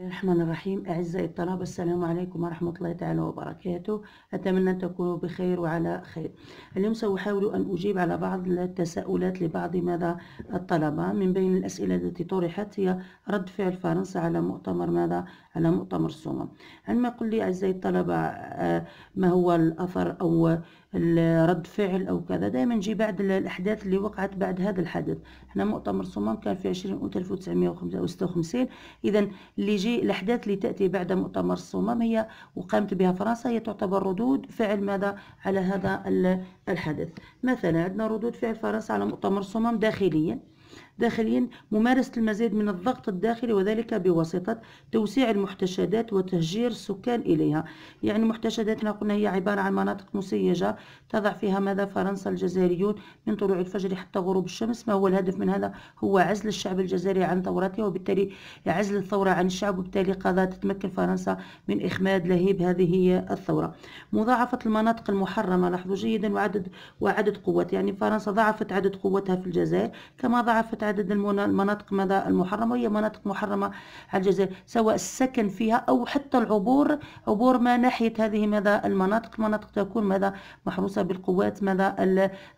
الرحمن الرحيم أعزائي الطلبة السلام عليكم ورحمة الله تعالى وبركاته أتمنى أن تكونوا بخير وعلى خير اليوم سأحاول أن أجيب على بعض التساؤلات لبعض ماذا الطلبة من بين الأسئلة التي طرحت هي رد فعل فرنسا على مؤتمر ماذا على مؤتمر الصومم عندما قل لي أعزائي الطلبة آه، ما هو الأثر أو رد فعل او كذا دائما نجي بعد الاحداث اللي وقعت بعد هذا الحدث احنا مؤتمر صمام كان في 20 1956 اذا اللي تجي الأحداث اللي تأتي بعد مؤتمر الصمام هي وقامت بها فرنسا هي تعتبر ردود فعل ماذا على هذا الحدث مثلا عندنا ردود فعل فرنسا على مؤتمر الصمام داخليا داخليا ممارسة المزيد من الضغط الداخلي وذلك بواسطة توسيع المحتشدات وتهجير السكان إليها يعني محتشداتنا قلنا هي عبارة عن مناطق مسيجة تضع فيها ماذا فرنسا الجزائريون من طلوع الفجر حتى غروب الشمس ما هو الهدف من هذا هو عزل الشعب الجزائري عن ثورته وبالتالي عزل الثورة عن الشعب وبالتالي قضاء تتمكن فرنسا من إخماد لهيب هذه الثورة مضاعفة المناطق المحرمة لاحظوا جيدا وعدد وعدد قوات يعني فرنسا ضعفت عدد قوتها في الجزائر كما ضعفت عدد المناطق المحرمة وهي مناطق محرمة على الجزائر سواء السكن فيها أو حتى العبور عبور ما ناحية هذه ماذا المناطق المناطق تكون ماذا محروسة بالقوات ماذا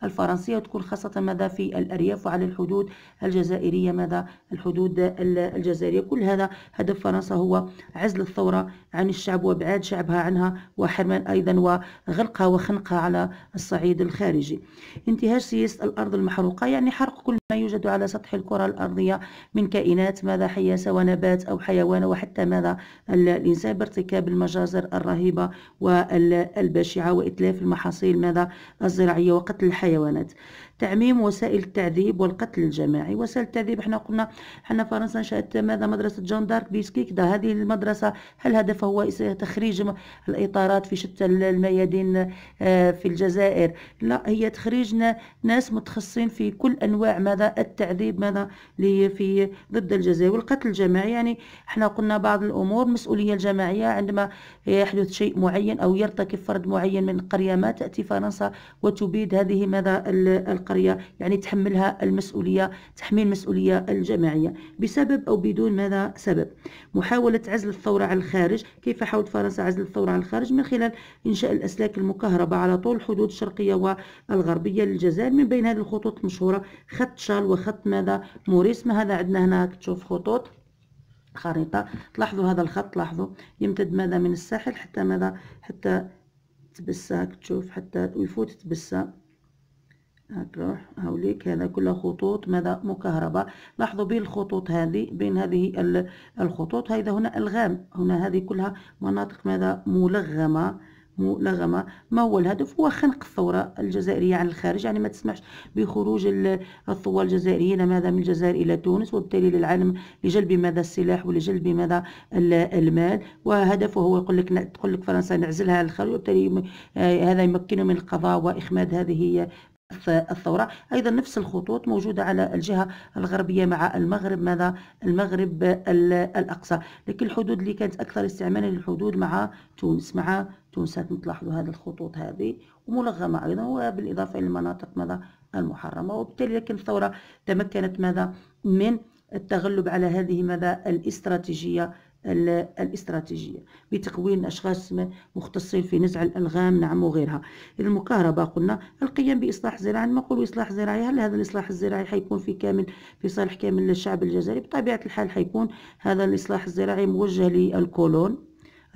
الفرنسية وتكون خاصة ماذا في الأرياف وعلى الحدود الجزائرية ماذا الحدود الجزائرية كل هذا هدف فرنسا هو عزل الثورة عن الشعب وابعاد شعبها عنها وحرمان أيضا وغلقها وخنقها على الصعيد الخارجي انتهاج سياسة الأرض المحروقة يعني حرق كل ما يوجد على سطح الكرة الأرضية من كائنات ماذا حية سواء نبات أو حيوان وحتى ماذا الإنسان بارتكاب المجازر الرهيبة والبشعة وإتلاف المحاصيل ماذا الزراعية وقتل الحيوانات تعميم وسائل التعذيب والقتل الجماعي وسائل التعذيب احنا قلنا احنا فرنسا انشأت ماذا مدرسة جون دارك دا هذه المدرسة هل هدفها هو تخريج الإطارات في شتى الميادين آه، في الجزائر لا هي تخريج ناس متخصصين في كل أنواع ماذا التعذيب ماذا في ضد الجزائر والقتل الجماعي يعني احنا قلنا بعض الأمور مسؤولية الجماعية عندما يحدث شيء معين أو يرتكب فرد معين من قرية ما تأتي فرنسا وتبيد هذه ماذا القرية يعني تحملها المسؤولية تحميل مسؤولية الجماعية بسبب أو بدون ماذا سبب محاولة عزل الثورة على الخارج كيف حاولت فرنسا عزل الثورة على الخارج من خلال إنشاء الأسلاك المكهربة على طول الحدود الشرقية والغربية للجزائر من بين هذه الخطوط المشهورة خط شال وخط ماذا موريس ما هذا عندنا هنا تشوف خطوط خريطة تلاحظوا هذا الخط لاحظوا يمتد ماذا من الساحل حتى ماذا حتى تبساك تشوف حتى ويفوت تبسا هتروح هوليك هذا كلها خطوط ماذا مكهرباء لاحظوا بين الخطوط هذه بين هذه الخطوط هذا هنا ألغام هنا هذه كلها مناطق ماذا ملغمة ملغمة ما هو الهدف هو خنق الثورة الجزائرية عن الخارج يعني ما تسمحش بخروج الثورة الجزائريين ماذا من الجزائر إلى تونس وبالتالي للعالم لجلب ماذا السلاح ولجلب ماذا المال وهدفه هو يقول لك تقول لك فرنسا نعزلها على الخارج وبالتالي آه، هذا يمكنه من القضاء وإخماد هذه الثورة أيضا نفس الخطوط موجودة على الجهة الغربية مع المغرب ماذا المغرب الأقصى لكن الحدود اللي كانت أكثر استعمالا للحدود مع تونس مع تونس تلاحظوا هذه الخطوط هذه وملغمة أيضا وبالإضافة إلى المناطق ماذا المحرمة وبالتالي لكن الثورة تمكنت ماذا من التغلب على هذه ماذا الاستراتيجية الاستراتيجية بتكوين أشخاص مختصين في نزع الألغام نعم وغيرها المكهرباء قلنا القيام بإصلاح زراعي نقولوا إصلاح زراعي هل هذا الإصلاح الزراعي حيكون في كامل في صالح كامل الشعب الجزائري بطبيعة الحال حيكون هذا الإصلاح الزراعي موجه للكولون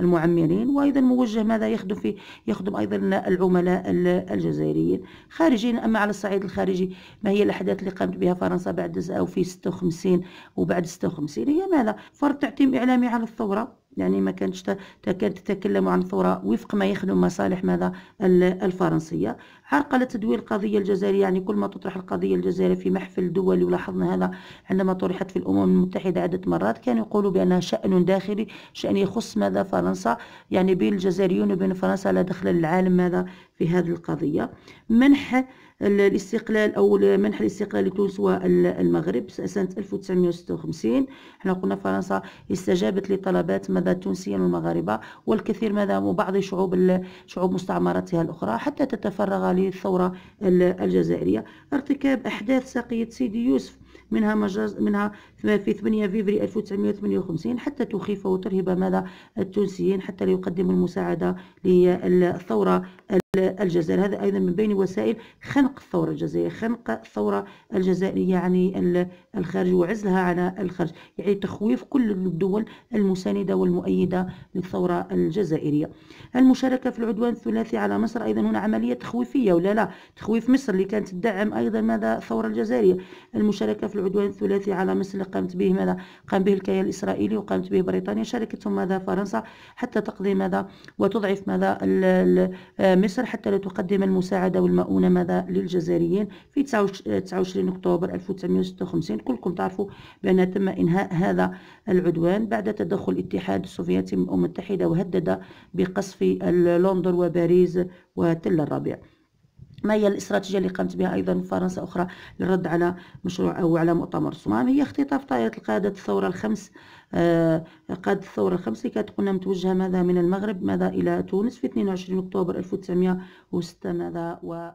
المعمرين وأيضا موجه ماذا يخدم في يخدم أيضا العملاء الجزائريين خارجيا أما على الصعيد الخارجي ما هي الأحداث اللي قامت بها فرنسا بعد أو في 56 وبعد 56 هي ماذا فرض تعتيم إعلامي على الثورة يعني ما كانتش تكاد تتكلم عن ثوره وفق ما يخدم مصالح ماذا الفرنسيه عرقلة تدوير القضية الجزائرية يعني كل ما تطرح القضية الجزائرية في محفل دولي ولاحظنا هذا عندما طرحت في الأمم المتحدة عدة مرات كانوا يقولوا بأنها شأن داخلي شأن يخص ماذا فرنسا يعني بين الجزائريون وبين فرنسا لا دخل للعالم ماذا في هذه القضية منح الاستقلال او منح الاستقلال لتونس والمغرب سنه 1956 احنا قلنا فرنسا استجابت لطلبات ماذا التونسيين والمغاربه والكثير ماذا وبعض شعوب شعوب مستعمراتها الاخرى حتى تتفرغ للثوره الجزائريه ارتكاب احداث ساقيه سيدي يوسف منها مجاز منها في 8 فيفري 1958 حتى تخيف وترهب ماذا التونسيين حتى لا يقدموا المساعدة للثورة الجزائر هذا أيضا من بين وسائل خنق الثورة الجزائرية خنق الثورة الجزائرية يعني الخارج وعزلها على الخارج يعني تخويف كل الدول المساندة والمؤيدة للثورة الجزائرية المشاركة في العدوان الثلاثي على مصر أيضا هنا عملية تخويفية ولا لا تخويف مصر اللي كانت تدعم أيضا ماذا الثورة الجزائرية المشاركة في العدوان الثلاثي على مصر اللي قامت به ماذا قام به الكيان الإسرائيلي وقامت به بريطانيا شاركتهم ماذا فرنسا حتى تقضي ماذا وتضعف ماذا آه، مصر حتى لا تقدم المساعدة والمؤونة ماذا للجزائريين في 29 أكتوبر 1956 كلكم تعرفوا بأن تم إنهاء هذا العدوان بعد تدخل الاتحاد السوفيتي من الأمم المتحدة وهدد بقصف لندن وباريس وتل الربيع ما هي الاستراتيجية اللي قامت بها أيضا فرنسا أخرى للرد على مشروع أو على مؤتمر الصمام هي اختطاف طائرة القادة الثورة الخمس آه، قادة الثورة الخمس اللي كانت قلنا متوجهة ماذا من المغرب ماذا إلى تونس في 22 أكتوبر 1906 ماذا و